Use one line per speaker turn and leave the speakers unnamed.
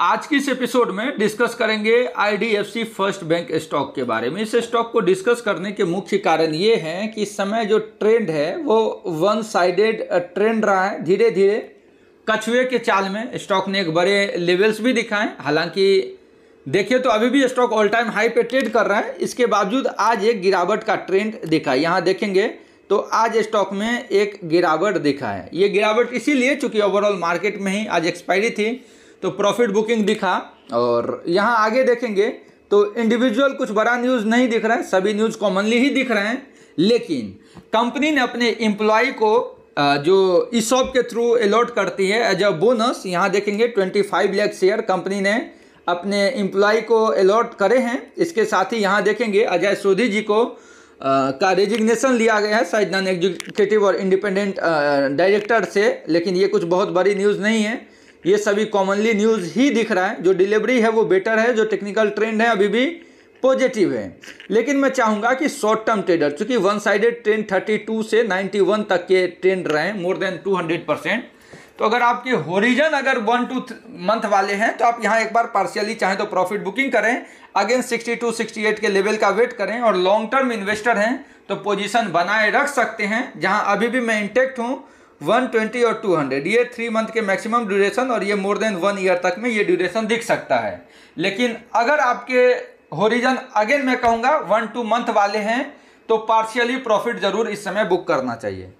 आज की इस एपिसोड में डिस्कस करेंगे आईडीएफसी फर्स्ट बैंक स्टॉक के बारे में इस स्टॉक को डिस्कस करने के मुख्य कारण ये हैं कि इस समय जो ट्रेंड है वो वन साइडेड ट्रेंड रहा है धीरे धीरे कछुए के चाल में स्टॉक ने एक बड़े लेवल्स भी दिखाए हालांकि देखिए तो अभी भी स्टॉक ऑल टाइम हाई पे ट्रेड कर रहा है इसके बावजूद आज एक गिरावट का ट्रेंड दिखा यहाँ देखेंगे तो आज स्टॉक में एक गिरावट दिखा है ये गिरावट इसीलिए चूंकि ओवरऑल मार्केट में ही आज एक्सपायरी थी तो प्रॉफिट बुकिंग दिखा और यहाँ आगे देखेंगे तो इंडिविजुअल कुछ बड़ा न्यूज़ नहीं दिख रहा है सभी न्यूज़ कॉमनली ही दिख रहे हैं लेकिन कंपनी ने अपने एम्प्लॉय को जो ईसॉप के थ्रू अलॉट करती है एज अ बोनस यहाँ देखेंगे twenty five lakh share company ने अपने एम्प्लॉय को अलॉट करे हैं इसके साथ ही यहाँ देखेंगे अजय सोधी जी को आ, का रेजिग्नेशन लिया गया है शायद नॉन एग्जीक्यूटिव और इंडिपेंडेंट डायरेक्टर से लेकिन ये कुछ बहुत बड़ी न्यूज़ नहीं है ये सभी कॉमनली न्यूज़ ही दिख रहा है जो डिलीवरी है वो बेटर है जो टेक्निकल ट्रेंड है अभी भी पॉजिटिव है लेकिन मैं चाहूँगा कि शॉर्ट टर्म ट्रेडर चूंकि वन साइडेड ट्रेंड 32 से 91 तक के ट्रेंड रहे हैं मोर देन 200 परसेंट तो अगर आपके होरिजन अगर वन टू मंथ वाले हैं तो आप यहाँ एक बार पार्शियली चाहें तो प्रॉफिट बुकिंग करें अगेन सिक्सटी एट के लेवल का वेट करें और लॉन्ग टर्म इन्वेस्टर हैं तो पोजिशन बनाए रख सकते हैं जहाँ अभी भी मैं इंटेक्ट हूँ 120 और 200 ये थ्री मंथ के मैक्सिमम ड्यूरेशन और ये मोर देन वन ईयर तक में ये ड्यूरेशन दिख सकता है लेकिन अगर आपके होरिजन अगेन मैं कहूँगा वन टू मंथ वाले हैं तो पार्शियली प्रॉफिट ज़रूर इस समय बुक करना चाहिए